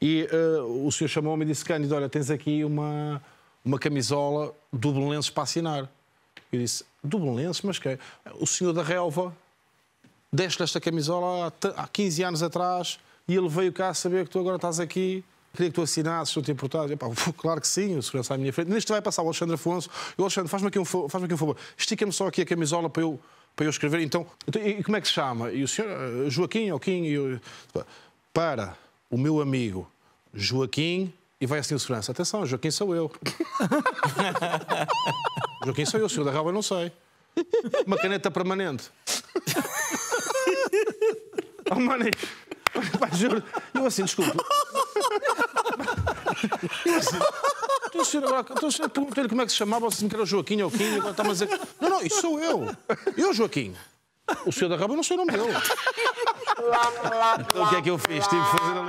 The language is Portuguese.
E uh, o senhor chamou-me e disse: Cândido, olha, tens aqui uma, uma camisola do Belenenses para assinar. Eu disse: Do Belenenses? Mas quem? O senhor da Relva deste-lhe esta camisola há, há 15 anos atrás e ele veio cá saber que tu agora estás aqui. Queria que tu assinasses, não te importavas. claro que sim, o segurança à minha frente. Neste vai passar o Alexandre Afonso. Eu, Alexandre, faz-me aqui, um, faz aqui um favor. Estica-me só aqui a camisola para eu, para eu escrever. Então, então e como é que se chama? E o senhor, eh, Joaquim ou Quim? Eu, para o meu amigo Joaquim e vai assim o segurança. Atenção, Joaquim sou eu. Joaquim sou eu, o senhor da Rava não sei. Uma caneta permanente. oh, mano, Eu assim, desculpa. estou assim, então, senhor, então, senhor, perguntei-lhe como é que se chamava, se me era Joaquim ou Quinho, agora está a dizer... Não, não, isso sou eu. Eu, Joaquim. O senhor da Raba não sei o nome dele. Então, o que é que eu fiz? Tive que fazer ali...